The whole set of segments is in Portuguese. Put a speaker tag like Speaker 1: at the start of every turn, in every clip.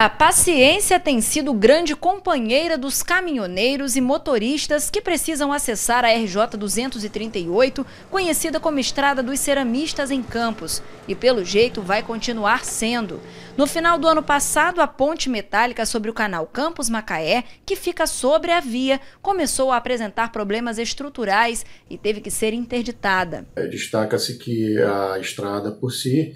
Speaker 1: A paciência tem sido grande companheira dos caminhoneiros e motoristas que precisam acessar a RJ 238, conhecida como Estrada dos Ceramistas em Campos, e pelo jeito vai continuar sendo. No final do ano passado, a ponte metálica sobre o canal Campos Macaé, que fica sobre a via, começou a apresentar problemas estruturais e teve que ser interditada.
Speaker 2: É, destaca-se que a estrada por si,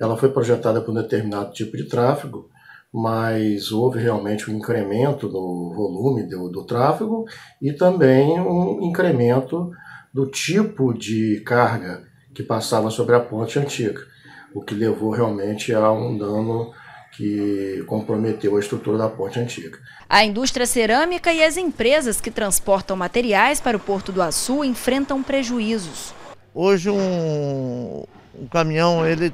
Speaker 2: ela foi projetada para um determinado tipo de tráfego mas houve realmente um incremento do volume do, do tráfego e também um incremento do tipo de carga que passava sobre a ponte antiga, o que levou realmente a um dano que comprometeu a estrutura da ponte antiga.
Speaker 1: A indústria cerâmica e as empresas que transportam materiais para o Porto do Açu enfrentam prejuízos. Hoje
Speaker 3: um, um caminhão ele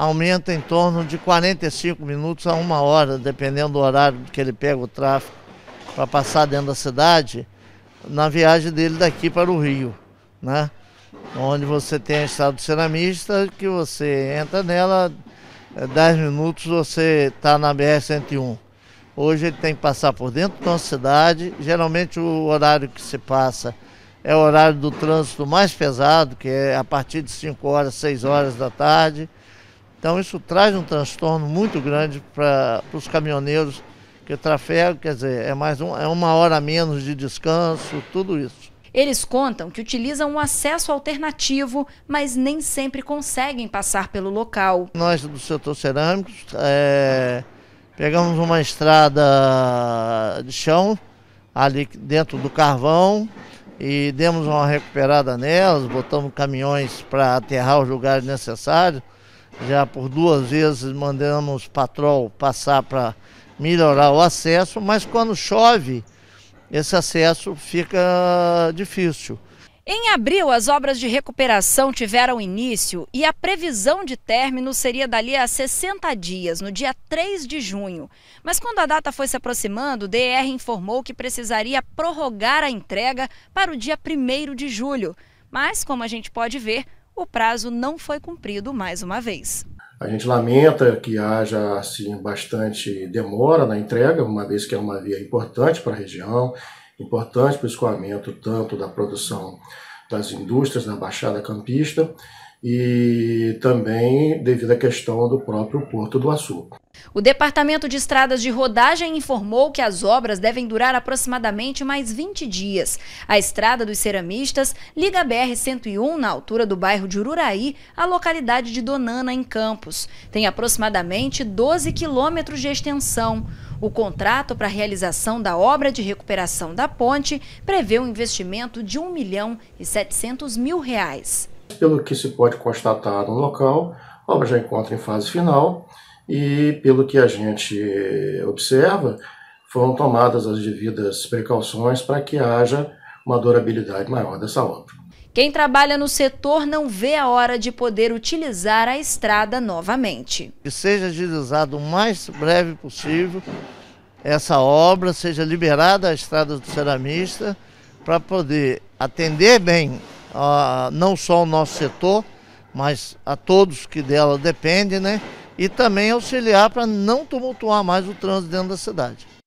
Speaker 3: aumenta em torno de 45 minutos a uma hora, dependendo do horário que ele pega o tráfego para passar dentro da cidade, na viagem dele daqui para o Rio, né? Onde você tem a estrada ceramista, que você entra nela, 10 é, minutos você está na BR-101. Hoje ele tem que passar por dentro da cidade, geralmente o horário que se passa é o horário do trânsito mais pesado, que é a partir de 5 horas, 6 horas da tarde, então isso traz um transtorno muito grande para os caminhoneiros que trafegam, quer dizer, é mais um, é uma hora a menos de descanso, tudo isso.
Speaker 1: Eles contam que utilizam um acesso alternativo, mas nem sempre conseguem passar pelo local.
Speaker 3: Nós do setor cerâmicos é, pegamos uma estrada de chão ali dentro do carvão e demos uma recuperada nelas, botamos caminhões para aterrar os lugares necessários já por duas vezes mandamos patrol passar para melhorar o acesso, mas quando chove, esse acesso fica difícil.
Speaker 1: Em abril, as obras de recuperação tiveram início e a previsão de término seria dali a 60 dias, no dia 3 de junho. Mas quando a data foi se aproximando, o DR informou que precisaria prorrogar a entrega para o dia 1 de julho. Mas, como a gente pode ver, o prazo não foi cumprido mais uma vez.
Speaker 2: A gente lamenta que haja assim, bastante demora na entrega, uma vez que é uma via importante para a região, importante para o escoamento tanto da produção das indústrias na Baixada Campista e também devido à questão do próprio Porto do açúcar.
Speaker 1: O Departamento de Estradas de Rodagem informou que as obras devem durar aproximadamente mais 20 dias. A Estrada dos Ceramistas liga a BR-101 na altura do bairro de Ururaí à localidade de Donana, em Campos. Tem aproximadamente 12 quilômetros de extensão. O contrato para a realização da obra de recuperação da ponte prevê um investimento de 1 milhão e 700 mil reais.
Speaker 2: Pelo que se pode constatar no local, a obra já encontra em fase final e, pelo que a gente observa, foram tomadas as devidas precauções para que haja uma durabilidade maior dessa obra.
Speaker 1: Quem trabalha no setor não vê a hora de poder utilizar a estrada novamente.
Speaker 2: Que seja agilizado o mais
Speaker 3: breve possível essa obra, seja liberada a estrada do ceramista para poder atender bem a, não só o nosso setor, mas a todos que dela dependem, né? E também auxiliar para não tumultuar mais o trânsito dentro da cidade.